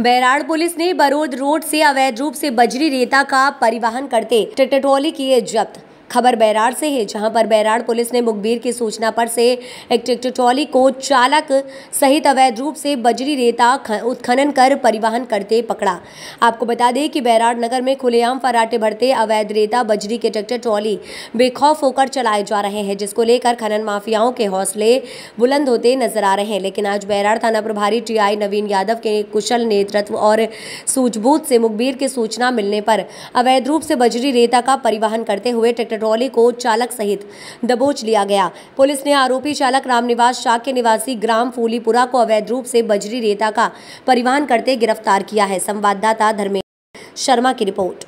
Bairad police ने बरोद road से अवैध रूप से बजरी रेता का परिवहन करते ट्रैक्टर ट्रॉली किए जब्त खबर बैराड़ से है जहां पर बैराड़ पुलिस ने मुखबिर की सूचना पर से एक ट्रैक्टर ट्रॉली को चालक सहित अवैध रूप से बजरी रेता उत्खनन कर परिवहन करते पकड़ा आपको बता दें कि बैराड़ नगर में खुलेआम फराटे भरते अवैध रेता बजरी के ट्रैक्टर ट्रॉली बेखौफ होकर चलाए जा रहे हैं जिसको लेकर खनन माफियाओं के हौसले बुलंद होते नजर आ रहे हैं लेकिन आज बैराड़ थाना प्रभारी टी नवीन यादव के कुशल नेतृत्व और सूझबूझ से मुखबिर की सूचना मिलने पर अवैध रूप से बजरी रेता का परिवहन करते हुए ट्रैक्टर ट्रॉली को चालक सहित दबोच लिया गया पुलिस ने आरोपी चालक रामनिवास शाह के निवासी ग्राम फूलीपुरा को अवैध रूप से बजरी रेता का परिवहन करते गिरफ्तार किया है संवाददाता धर्मेंद्र शर्मा की रिपोर्ट